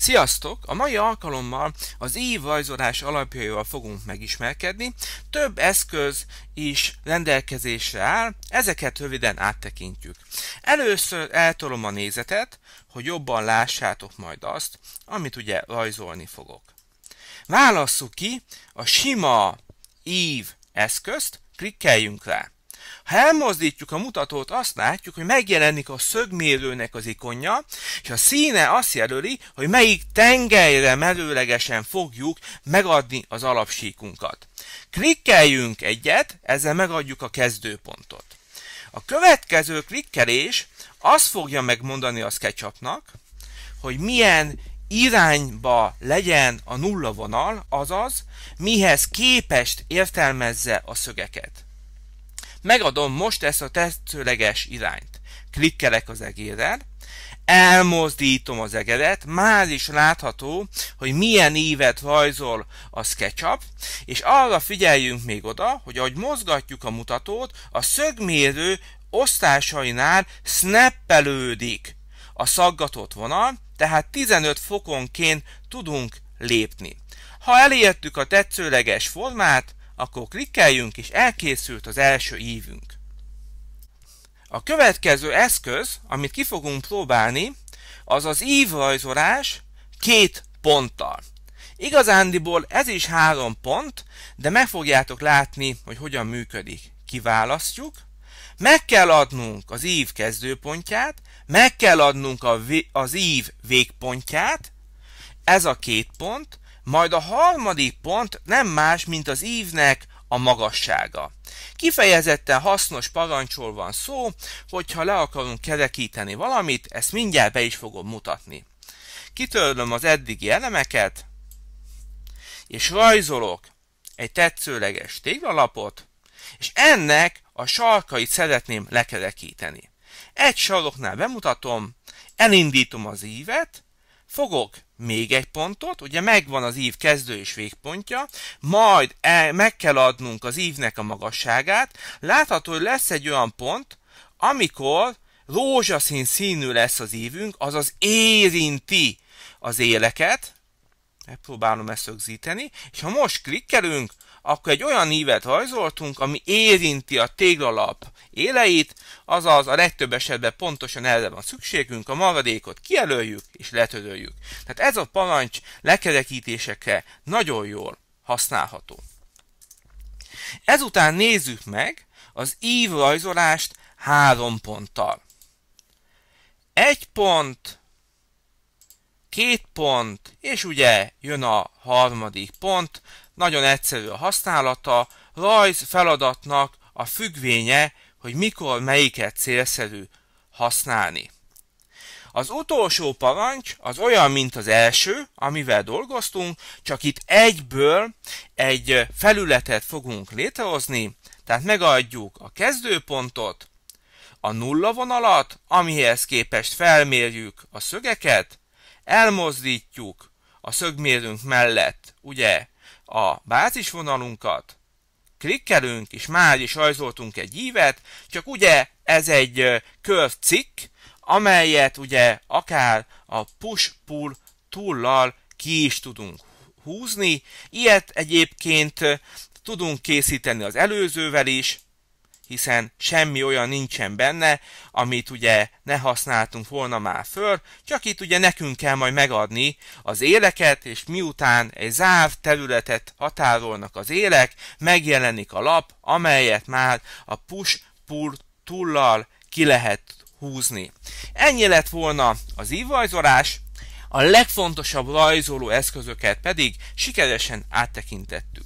Sziasztok! A mai alkalommal az ívrajzolás alapjaival fogunk megismerkedni. Több eszköz is rendelkezésre áll, ezeket röviden áttekintjük. Először eltolom a nézetet, hogy jobban lássátok majd azt, amit ugye rajzolni fogok. Válasszuk ki a sima ív eszközt, klikkeljünk rá. Ha elmozdítjuk a mutatót, azt látjuk, hogy megjelenik a szögmérőnek az ikonja, és a színe azt jelöli, hogy melyik tengelyre merőlegesen fogjuk megadni az alapsíkunkat. Klikkeljünk egyet, ezzel megadjuk a kezdőpontot. A következő klikkelés azt fogja megmondani a SketchUpnak, hogy milyen irányba legyen a nulla vonal, azaz mihez képest értelmezze a szögeket. Megadom most ezt a tetszőleges irányt. Klikkelek az egérrel, elmozdítom az egeret, már is látható, hogy milyen ívet rajzol a SketchUp, és arra figyeljünk még oda, hogy ahogy mozgatjuk a mutatót, a szögmérő osztásainál snappelődik a szaggatott vonal, tehát 15 fokonként tudunk lépni. Ha elértük a tetszőleges formát, akkor klikkeljünk, és elkészült az első ívünk. A következő eszköz, amit ki fogunk próbálni, az az ívrajzolás két ponttal. Igazándiból ez is három pont, de meg fogjátok látni, hogy hogyan működik. Kiválasztjuk, meg kell adnunk az ív kezdőpontját, meg kell adnunk az ív végpontját, ez a két pont, majd a harmadik pont nem más, mint az ívnek a magassága. Kifejezetten hasznos parancsol van szó, hogyha le akarunk kerekíteni valamit, ezt mindjárt be is fogom mutatni. Kitörlöm az eddigi elemeket, és rajzolok egy tetszőleges téglalapot, és ennek a sarkait szeretném lekerekíteni. Egy saroknál bemutatom, elindítom az ívet, fogok még egy pontot, ugye megvan az ív kezdő és végpontja, majd el, meg kell adnunk az ívnek a magasságát, látható, hogy lesz egy olyan pont, amikor rózsaszín színű lesz az ívünk, azaz érinti az éleket, Megpróbálom ezt rögzíteni, és ha most klikkelünk, akkor egy olyan ívet rajzoltunk, ami érinti a téglalap éleit, azaz a legtöbb esetben pontosan erre van szükségünk, a maradékot kijelöljük és letöröljük. Tehát ez a parancs lekerekítésekre nagyon jól használható. Ezután nézzük meg az ív rajzolást három ponttal. Egy pont, két pont, és ugye jön a harmadik pont, nagyon egyszerű a használata, rajz feladatnak a függvénye, hogy mikor melyiket célszerű használni. Az utolsó parancs az olyan, mint az első, amivel dolgoztunk, csak itt egyből egy felületet fogunk létrehozni, tehát megadjuk a kezdőpontot, a nulla vonalat, amihez képest felmérjük a szögeket, elmozdítjuk a szögmérőnk mellett ugye a bázisvonalunkat, klikkelünk, és már is rajzoltunk egy ívet, csak ugye ez egy cikk, amelyet ugye akár a push-pull túllal ki is tudunk húzni. Ilyet egyébként tudunk készíteni az előzővel is, hiszen semmi olyan nincsen benne, amit ugye ne használtunk volna már föl, csak itt ugye nekünk kell majd megadni az éleket, és miután egy záv területet határolnak az élek, megjelenik a lap, amelyet már a push-pull tullal ki lehet húzni. Ennyi lett volna az ívrajzolás, a legfontosabb rajzoló eszközöket pedig sikeresen áttekintettük.